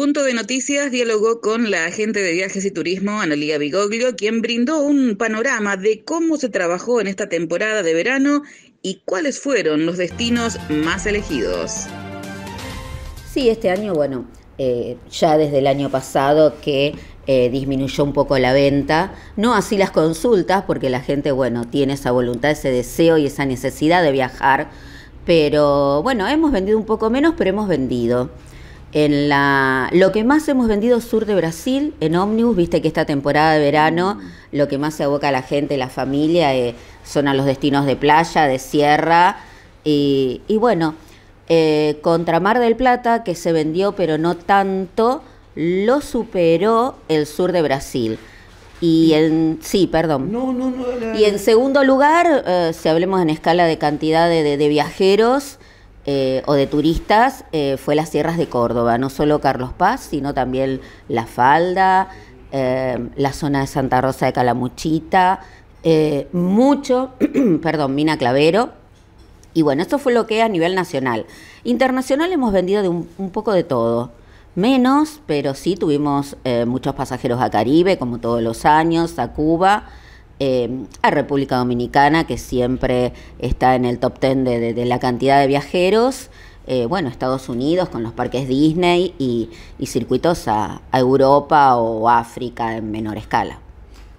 Punto de Noticias dialogó con la agente de viajes y turismo, Analía Bigoglio, quien brindó un panorama de cómo se trabajó en esta temporada de verano y cuáles fueron los destinos más elegidos. Sí, este año, bueno, eh, ya desde el año pasado que eh, disminuyó un poco la venta, no así las consultas, porque la gente, bueno, tiene esa voluntad, ese deseo y esa necesidad de viajar, pero bueno, hemos vendido un poco menos, pero hemos vendido. En la, lo que más hemos vendido sur de Brasil en ómnibus, viste que esta temporada de verano mm. lo que más se aboca a la gente, la familia, eh, son a los destinos de playa, de sierra. Y, bueno, eh, contra Mar del Plata, que se vendió pero no tanto, lo superó el sur de Brasil. Y en sí, perdón. y en segundo lugar, eh, si hablemos en escala de cantidad de viajeros, eh, o de turistas eh, fue las sierras de Córdoba, no solo Carlos Paz, sino también La Falda, eh, la zona de Santa Rosa de Calamuchita, mucho, perdón, Mina Clavero. Y bueno, esto fue lo que a nivel nacional. Internacional hemos vendido de un poco de todo. Menos, pero sí tuvimos muchos pasajeros a Caribe, como todos los años, a Cuba. Em, a República Dominicana, que siempre está en el top ten de, la cantidad de viajeros, eh, bueno, Estados Unidos con los parques Disney y, circuitos a, Europa o África en menor escala.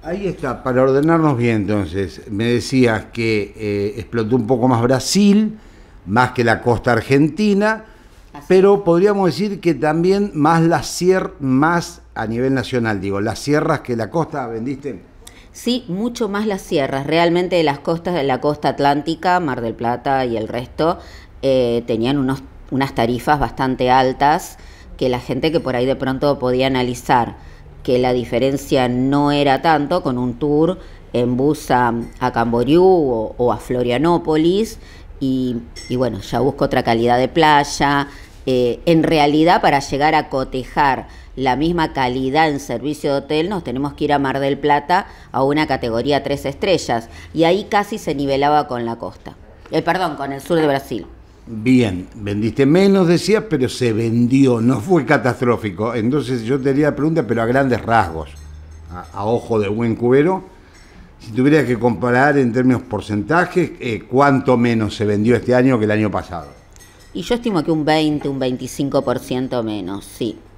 Ahí está, para ordenarnos bien entonces, me decías que eh, explotó un poco más Brasil, más que la costa argentina, pero podríamos decir que también más la sierra, más a nivel nacional, digo, las sierras que la costa, ¿vendiste? sí mucho más las sierras. Realmente las costas, de la costa atlántica, Mar del Plata y el resto, eh, tenían unos, unas tarifas bastante altas que la gente que por ahí de pronto podía analizar que la diferencia no era tanto con un tour en bus a, Camboriú o, a Florianópolis y, y bueno, ya busco otra calidad de playa, eh, en realidad, para llegar a cotejar la misma calidad en servicio de hotel, nos tenemos que ir a Mar del Plata a una categoría tres estrellas. Y ahí casi se nivelaba con la costa. Eh, perdón, con el sur de Brasil. Bien, vendiste menos, decías, pero se vendió, no fue catastrófico. Entonces yo te haría la pregunta, pero a grandes rasgos, a, ojo de buen cubero, si tuvieras que comparar en términos porcentajes, eh, ¿cuánto menos se vendió este año que el año pasado? Y yo estimo que un 20, un 25% menos, sí.